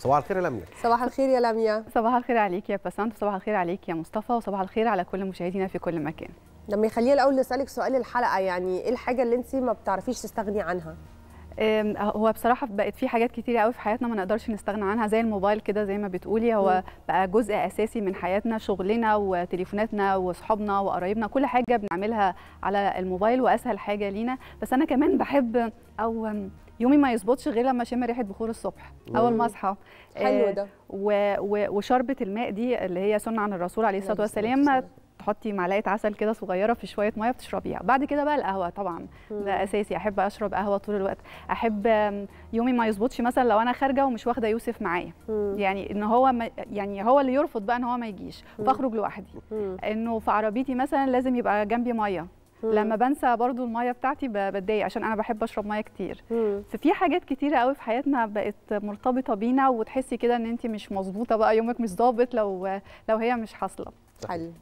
صباح الخير يا لميا صباح الخير يا لميا صباح الخير عليك يا بسنت صباح الخير عليك يا مصطفى وصباح الخير على كل مشاهدينا في كل مكان لما يخليها الاول نسالك سؤال الحلقه يعني ايه الحاجه اللي انت ما بتعرفيش تستغني عنها هو بصراحه بقت في حاجات كتيره قوي في حياتنا ما نقدرش نستغنى عنها زي الموبايل كده زي ما بتقولي هو بقى جزء اساسي من حياتنا شغلنا وتليفوناتنا واصحابنا وقرايبنا كل حاجه بنعملها على الموبايل واسهل حاجه لينا بس انا كمان بحب او يومي ما يظبطش غير لما اشم ريحه بخور الصبح اول ما اصحى حلو آه، ده وشربه الماء دي اللي هي سنه عن الرسول عليه الصلاه والسلام تحطي معلقه عسل كده صغيره في شويه ميه بتشربيها بعد كده بقى القهوه طبعا ده اساسي احب اشرب قهوه طول الوقت احب يومي ما يظبطش مثلا لو انا خارجه ومش واخده يوسف معايا يعني ان هو ما يعني هو اللي يرفض بقى ان هو ما يجيش فاخرج لوحدي انه في عربيتي مثلا لازم يبقى جنبي ميه لما بنسى برضو الميه بتاعتي بتضايق عشان انا بحب اشرب ميه كتير مم. ففي حاجات كتيره قوي في حياتنا بقت مرتبطه بينا وتحسي كده ان انت مش مظبوطه بقى يومك مش ظابط لو لو هي مش حاصله حلو